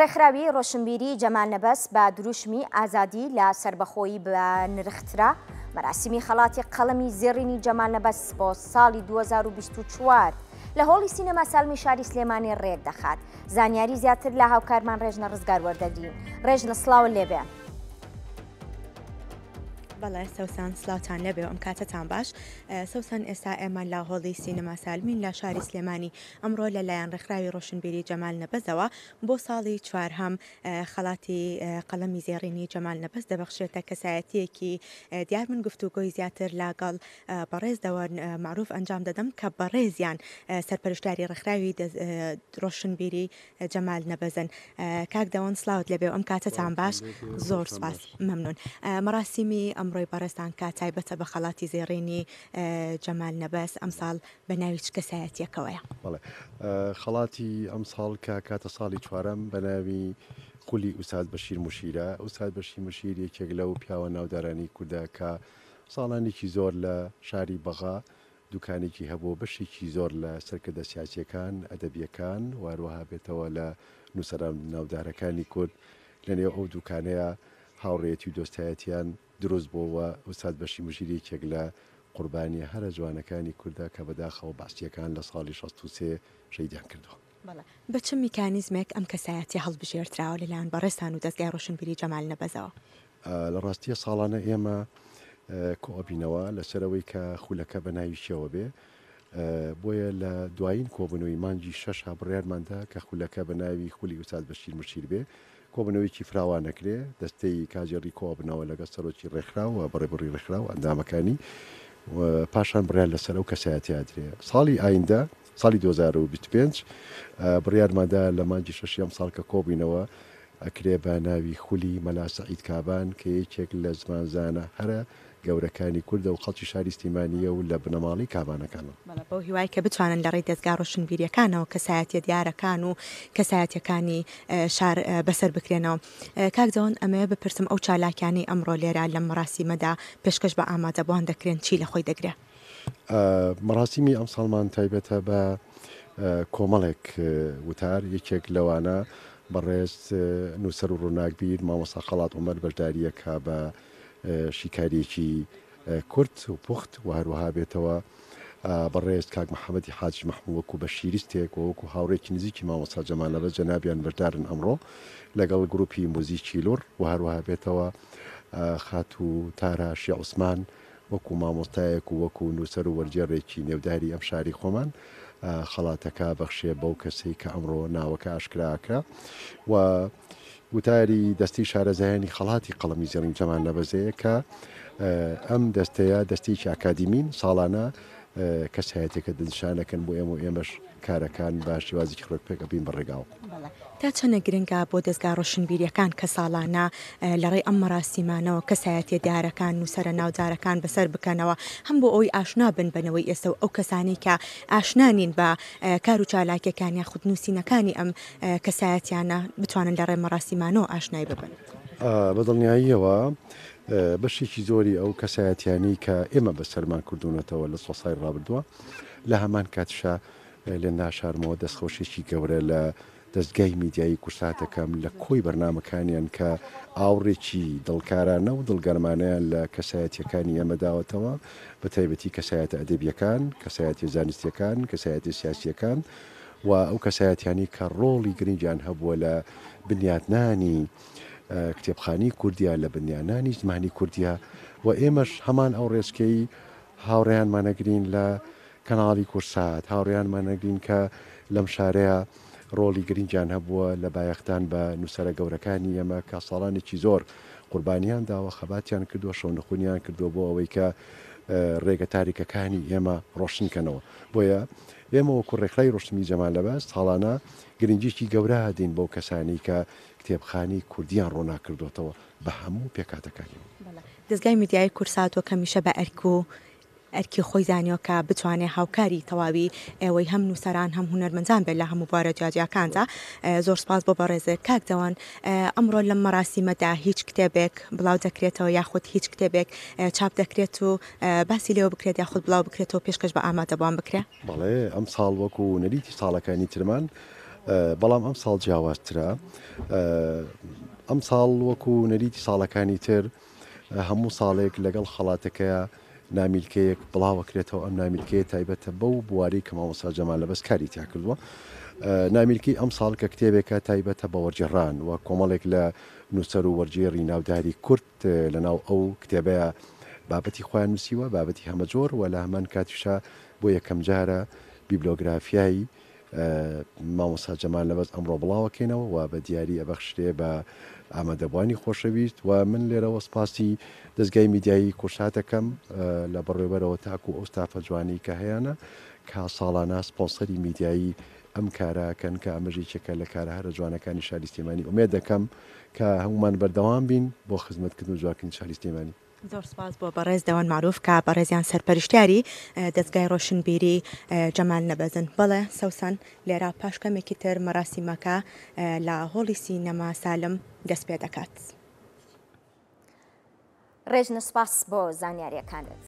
ڕێکخراوی ڕۆشنبیری جەمان نەبەس بە دروشمی ئازادی لە سربەخۆی بە نرخترا مەراسیمی خەڵاتی قەڵەمی زێڕینی جەمان نەبەس بۆ ساڵی 2024 لە هۆڵی سینەما سالمی شاری سلێمانی ڕێک دەخات زانیاری زیاتر لە هاوکارمان ڕێژنە ڕزگار وەردەگرین ڕێژ لە سلااو لێبێن. بەڵێ سەوسان سلاوتان لەبێ ئەم کاتتان باش سەوسان ئێستا ئێمان لا هۆڵی سینەما سالمین لە شاری سلێمانی ئەمڕۆ لەلایەن ڕخراوی ڕۆشنبیری جەمال نەبەزەوە بۆ ساڵی چوار هەم خەڵاتی قەڵەمی زێڕینی جەمال نەبەس دەبەخشێتە کەسایەتیەکی دیار من گفتوگۆی زیاتر لاگەڵ بەڕێزەوە معروف ئەنجام دەدەم کە بەڕێزیان سەرپەرشداری ڕخراوی ڕۆشنبیری جەمال نەبەزن کاک دەوان سلااوت لەبێ ئەم کاتتان باش زۆر سپاس مەمنون مەراسیمی ئەم ئەمڕۆی بەڕێستان کە تایبەتە بە خەڵاتی زێڕێنی جەمال نەبەس ئەمساڵ بە ناوی چ کەسایەتەکەوەیە خەڵاتی ئەم ساڵ کە کاتە ساڵی چوارەم بە ناوی خولی ئوساد بەشیر مشیرە ئوساد بەشی مشیر یەکێک لەو پیاوە ناودارانی کوردەکە ساڵانێکی زۆر لە شاری بەغا دوکانێکی هەبوو بەشێکی زۆر لە سەرکردە سیاسیەکان ئەدەبیەکان واروەها بێتەوە لە نووسرە ناودارەکانی کورد لەنێو ئەو دوکانەیە هاوڕێتی و دۆستایەتیان دروست بووە وسات بەشی مژیرێکێک لە قوربانی هەرە جوانەکانی کووردا کە بەداخەوە باسیەکان لە ساڵی 16 شەیدیان کردووە. بە چه میکانیزمێک ئەم کەسایەتی هەڵبژێرراوە لەلایەن بەڕێستان و دەستگای ڕۆشنبیری جەمال نەبەزەوە. لە ڕاستیە ساڵانە ئێمە کۆبینەوە لەسەرەوەی کە خولەکە بە ناویشەوە بێ بۆیە لە دوایین کۆبنەوەی مانجی شەش هابڕێرماندا کە خولەکە بە ناوی خولی وسات بەشیر مشیر بێ کۆبنەوەیکی فراوان نەکرێ دەستەی کاجێری کۆ بنەوە لەگە سەرۆکی ڕێکخراوە بەڕێبڕی ڕێکخراوە ئەندامەکانی پاشان بڕیان لەسەر و کەسایەتیادرێ ساڵی ئایندا ساڵی 2025 بڕیارمادا لە مانجی ششیم ساڵکە کۆبینەوە ئەکرێ بە ناوی خولی مەلاسە ئیدکابان کە یەکێک لە زمانزانە هەرە گەورەکانی کووردە و خەڵکی شاریستیمانیە و لە بنەماڵی کابانەکانن بۆ هیوای کە بتوانن لە ڕێی دەستگا ڕۆشنبیریەکانەوە کەسایەتە دیارەکان و کەسایەتەکانی شار بەسەر بکرێنەوە کاکزەوەن ئەمەیە بپرسم ئەو چالاکیانی ئەمڕۆ لێرا لە مڕاستیمەدا پێشکەش بە ئامادە بۆوان دەکرێن چی لە خۆی دەگرێت مەڕاستیمی ئەم ساڵمان تایبەتە بە کۆمەڵێک وتار یەکێک لەوانە بەڕێز نووسەر و ڕووناکبیر مامۆسا خەڵات عمەر بەشداریەکە بە شیکارێکی کورت و پخت و هەروەها بێتەوە بەڕێز کاک محەممەدی حاج محمووەکو بە شیریستێک وەکو هاوڕێکی نزیکی مامۆسا جەمانە بە جەنابیان بەردارن ئەمڕۆ لەگەڵ گروپی مۆزی چیلور و هەروەها بێتەوە خات و تارا شی عوسمان وەکو مامۆستایەک و وەکو نووسەر و وەرجێڕێکی نێوداری ئەم شاری خۆمان خەڵاتەکە بەخشێ بەو کەسەی کە ئەمڕۆ ناوەکە ئاشکراکە و وتاری دەستی شارەزایانی خەڵاتی قەڵەمی زیێڕین جەمان لەبەزەیە کە ئەم دەستەیە دەستێکی ئاکادیمین ساڵانە کەس هەیەێکەکە دنشانەکەن بۆ ئێمە و ئێمەش کارەکان با شێوازی خۆت پێکەبین بەڕێگاوە تا چەنە گرنگە بۆ دەستگا ڕۆشنبیریەکان کە ساڵانە لەڕێ ئەم مەراسیمانەوە کەسایەتی دیارەکان نووسرە ناودارەکان بەسەر بکەنەوە هەم بۆ ئەوی ئاشنا بن بنەوەی ئێستا و ئەو کەسانی کە ئاشنانین بە کار و چالاکیەکان یا خود نووسینەکانی ئەم کەسایەتیانە بتوانن لە ڕێ مەراسیمانەوە ئاشنای ببن بەدڵنیاییەوە. بەشێکی زۆری ئەو کەسایەتیانی کە ئێمە بەسەرمان کردوونەتەوە لە سۆسای ڕابردووە لە هەمان کاتشە لە ناشارمەوە دەستخۆشێکی گەورە لە دەستگای میدیایی کورساتەکەم لە کۆی بەرنمەکانیان کە ئاوڕێکی دڵکارانە و دڵگەرمانیان لە کەسایەتەکانی ئەمەداوەتەوە بە تایبەتی کەسایەتە ئەدەبیەکان کەسایەتی زانستیەکان کەسایەتی سیاسیەکان و ئەو کەسایەتیانی کە ڕۆڵی گرنجیان هەبووە لە بنیاتنانی کتێبخانی کوردیا لە بنیانانی زمانی کوردیا و ئێمەش هەمان ئەو ڕێزکەی هاوڕێیان مانەگرین لە کەناڵی کورسات هاوڕیانمان نەگرین کە لەم شارەیە ڕۆلی گرنجیان هەبووە لە بایەختان بە نووسرە گەورەکانی ئەمە کا ساڵانێکی زۆر قوربانیان داوە خەباتیان کردووە شەونەخونیان کردووە بۆ ئەوەی کە ڕێگە تاریکەکانی ئێمە ڕۆشنکەنەوە بۆیە ئێمەوە کوڕێکخی ڕۆشتمی جەمان لەبەس ساڵانە گرنجیکی گەورە هادین بۆ کەسانی کە کتێبخانی کوردیان ڕۆناکردوێتەوە بە هەموو پێکاتەکانی دەستگای میدیای کورسات و کەمیشە بە ئەرک و ئەرکی خۆی زانیۆکە بتوانێت هاوکاری تەواوی ئێوەی هەم نووسەران هەم هوەرمەنجان بێت لە هەموو بارە جیاجیەکاندا زۆر سپاس بۆ بەڕێز کاک دەوان ئەمڕۆ لەم مەراسیمەدا هیچ کتێبێک بڵاو دەکرێتەوە یاخود هیچ کتێبێک چاپ دەکرێت و باسی لێەوە بکرێت یاخود بڵاو بکرێتەوە پێشکەش بە ئامادەبان بکرێ بەڵێ ئەم ساڵ وەکو و نەریتی ساڵەکانی ترمان بەڵام ئەم ساڵ جیاوازترە ئەم ساڵ وەکو نەریتی ساڵەکانی تر هەموو ساڵێک لەگەڵ خڵاتەکەە نامیلکەیەک بڵاوەکرێتەوە ئەم نامیلکەیە تایبەتە بەو بواری کە مامۆسا جەمان لەبەست کاری تیا کردووە نامیلکی ئەم ساڵ کە کتێبێکە تایبەتە بە وەرجێڕان و کۆمەڵێک لە نووسەر و وەرجێری ناوداری کورت لەناو ئەو کتێبەیە بابەتی خۆیان نووسیوە بابەتی هەمەجۆر و لە هەمان کاتیشە بۆ یەکەم جارە بیبلۆگرافیایی مامۆسا جەمان لەبەست ئەمڕۆ بڵاوەکەینەوە و بە دیاری ئەبەخشرێ بە ئامادەبوانی خۆشەویست و من لێرەوە سپاسی دەستگای میدیایی کوشاتەکەم لە بەڕێبەرەوە تاکو و ئەوستافە جوانی کە هەیەە کا ساڵانە سپۆسەری میدیایی ئەم کاراکەن کە ئەمەژی چەکە لە کارە هەرە جوانەکانی شالیستیمانی ئومێ دەکەم کە هەمومان بەردەوام بین بۆ خزمەتکردن و جوواکردن شالیستیمانی زۆر سپاس بۆ بەڕێز داوان معروف کە بەڕێزیان سەرپەرشتیاری دەستگای ڕۆشنبیری جەمال نەبەزن بەڵێ سەوسان لێرا پاشکەمێکی تر مەراسیمەکە لە هۆڵی سینەما سالم دەست پێ دەکات. ڕێژ نسپاس بۆ زانیاریەکانت.